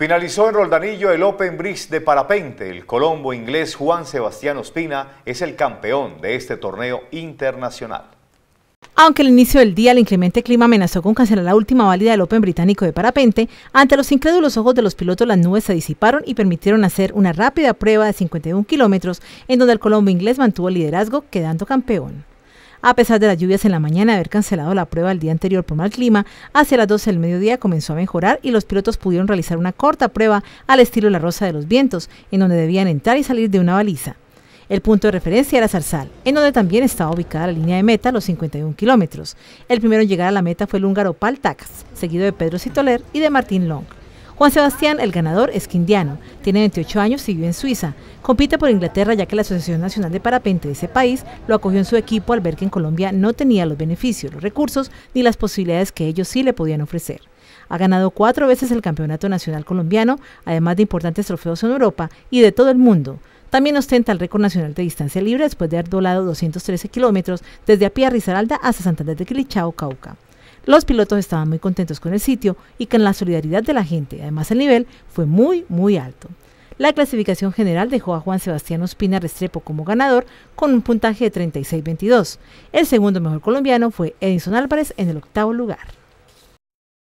Finalizó en Roldanillo el Open Bridge de parapente. El colombo inglés Juan Sebastián Ospina es el campeón de este torneo internacional. Aunque al inicio del día el inclemente clima amenazó con cancelar la última válida del Open británico de parapente, ante los incrédulos ojos de los pilotos las nubes se disiparon y permitieron hacer una rápida prueba de 51 kilómetros en donde el colombo inglés mantuvo el liderazgo quedando campeón. A pesar de las lluvias en la mañana, haber cancelado la prueba el día anterior por mal clima, hacia las 12 del mediodía comenzó a mejorar y los pilotos pudieron realizar una corta prueba al estilo La Rosa de los Vientos, en donde debían entrar y salir de una baliza. El punto de referencia era Zarzal, en donde también estaba ubicada la línea de meta, los 51 kilómetros. El primero en llegar a la meta fue el húngaro Paltax, seguido de Pedro Citoler y de Martín Long. Juan Sebastián, el ganador, es quindiano, tiene 28 años y vive en Suiza. Compite por Inglaterra ya que la Asociación Nacional de Parapente de ese país lo acogió en su equipo al ver que en Colombia no tenía los beneficios, los recursos ni las posibilidades que ellos sí le podían ofrecer. Ha ganado cuatro veces el Campeonato Nacional Colombiano, además de importantes trofeos en Europa y de todo el mundo. También ostenta el récord nacional de distancia libre después de haber doblado 213 kilómetros desde Apia Rizaralda hasta Santander de Quilichao, Cauca. Los pilotos estaban muy contentos con el sitio y con la solidaridad de la gente. Además, el nivel fue muy, muy alto. La clasificación general dejó a Juan Sebastián Ospina Restrepo como ganador con un puntaje de 36-22. El segundo mejor colombiano fue Edison Álvarez en el octavo lugar.